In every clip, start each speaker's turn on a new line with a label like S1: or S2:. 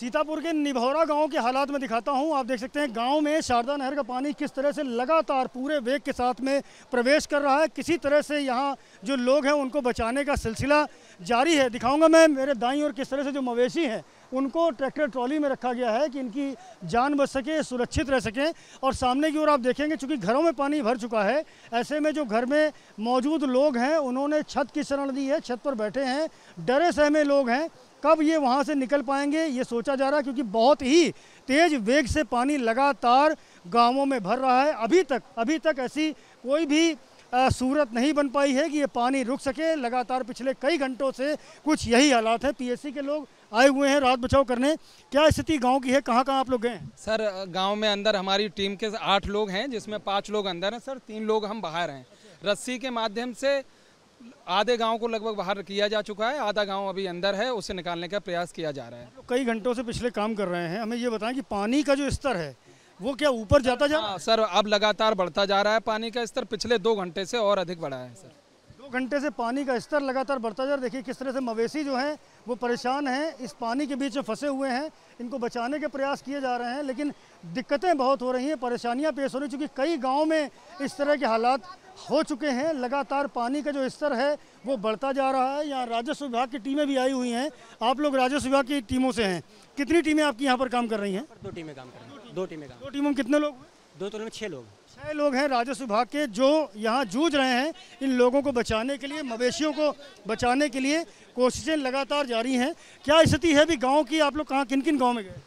S1: सीतापुर के निभौरा गांव के हालात में दिखाता हूं आप देख सकते हैं गांव में शारदा नहर का पानी किस तरह से लगातार पूरे वेग के साथ में प्रवेश कर रहा है किसी तरह से यहां जो लोग हैं उनको बचाने का सिलसिला जारी है दिखाऊंगा मैं मेरे दाई और किस तरह से जो मवेशी हैं उनको ट्रैक्टर ट्रॉली में रखा गया है कि इनकी जान बच सके सुरक्षित रह सकें और सामने की ओर आप देखेंगे चूँकि घरों में पानी भर चुका है ऐसे में जो घर में मौजूद लोग हैं उन्होंने छत की शरण दी है छत पर बैठे हैं डरे सहमे लोग हैं कब ये वहाँ से निकल पाएंगे ये सोचा जा रहा है क्योंकि बहुत ही तेज़ वेग से पानी लगातार गांवों में भर रहा है अभी तक अभी तक ऐसी कोई भी सूरत नहीं बन पाई है कि ये पानी रुक सके लगातार पिछले कई घंटों से कुछ यही हालात है पीएससी के लोग आए हुए हैं रात बचाव करने क्या स्थिति गांव की है कहां कहां आप लोग गए
S2: सर गांव में अंदर हमारी टीम के आठ लोग हैं जिसमें पाँच लोग अंदर हैं सर तीन लोग हम बाहर हैं रस्सी के माध्यम से आधे गांव को लगभग बाहर किया जा चुका है आधा गांव अभी अंदर है उसे निकालने का प्रयास किया जा रहा है कई घंटों से
S1: पिछले काम कर रहे हैं हमें ये बताएं कि पानी का जो स्तर है
S2: वो क्या ऊपर जाता जा रहा है सर अब लगातार बढ़ता जा रहा है पानी का स्तर पिछले दो घंटे से और अधिक बढ़ा है सर
S1: दो घंटे से पानी का स्तर लगातार बढ़ता जा रहा है देखिए किस तरह से मवेशी जो हैं वो परेशान हैं इस पानी के बीच में फंसे हुए हैं इनको बचाने के प्रयास किए जा रहे हैं लेकिन दिक्कतें बहुत हो रही हैं परेशानियाँ पेश हो रही चूँकि कई गाँव में इस तरह के हालात हो चुके हैं लगातार पानी का जो स्तर है वो बढ़ता जा रहा है यहाँ राजस्व विभाग की टीमें भी आई हुई हैं आप लोग राजस्व विभाग की टीमों से हैं कितनी टीमें आपकी यहाँ पर काम कर रही हैं दो टीमें काम कर रही हैं दो टीमें काम दो टीमों में कितने लोग दो टीमों तो में छः लोग छः लोग हैं राजस्व विभाग के जो यहाँ जूझ रहे हैं इन लोगों को बचाने के लिए मवेशियों को बचाने के लिए कोशिशें लगातार जारी हैं क्या स्थिति है अभी गाँव की आप लोग कहाँ किन किन गाँव में गए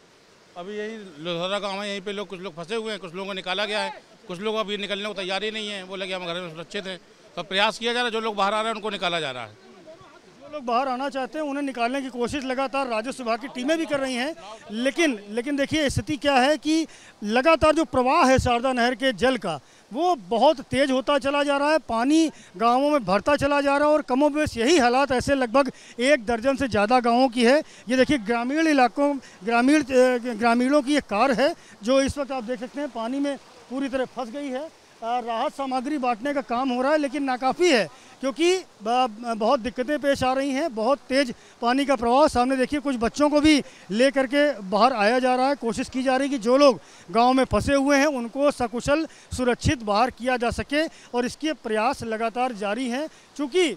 S1: अभी यही लोधरा गाँव है यहीं पर लोग कुछ लोग फंसे हुए हैं कुछ लोगों को निकाला गया है कुछ लोग अभी निकलने को तैयारी नहीं है वो लगे हम घर में सुरक्षित हैं तो प्रयास किया जा रहा है जो लोग बाहर आ रहे हैं उनको निकाला जा रहा है लोग बाहर आना चाहते हैं उन्हें निकालने की कोशिश लगातार राजस्व विभाग की टीमें भी कर रही हैं लेकिन लेकिन देखिए स्थिति क्या है कि लगातार जो प्रवाह है शारदा नहर के जल का वो बहुत तेज़ होता चला जा रहा है पानी गांवों में भरता चला जा रहा है और कमोबेश यही हालात ऐसे लगभग एक दर्जन से ज़्यादा गाँवों की है ये देखिए ग्रामीण इलाकों ग्रामीण ग्रामीणों की एक कार है जो इस वक्त आप देख सकते हैं पानी में पूरी तरह फंस गई है राहत सामग्री बांटने का काम हो रहा है लेकिन नाकाफ़ी है क्योंकि बहुत दिक्कतें पेश आ रही हैं बहुत तेज़ पानी का प्रवाह सामने देखिए कुछ बच्चों को भी ले करके बाहर आया जा रहा है कोशिश की जा रही है कि जो लोग गांव में फंसे हुए हैं उनको सकुशल सुरक्षित बाहर किया जा सके और इसके प्रयास लगातार जारी हैं चूँकि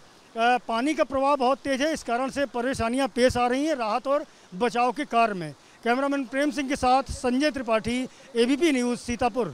S1: पानी का प्रवाह बहुत तेज़ है इस कारण से परेशानियाँ पेश आ रही हैं राहत और बचाव के कार्य में कैमरामैन प्रेम सिंह के साथ संजय त्रिपाठी एबीपी न्यूज़ सीतापुर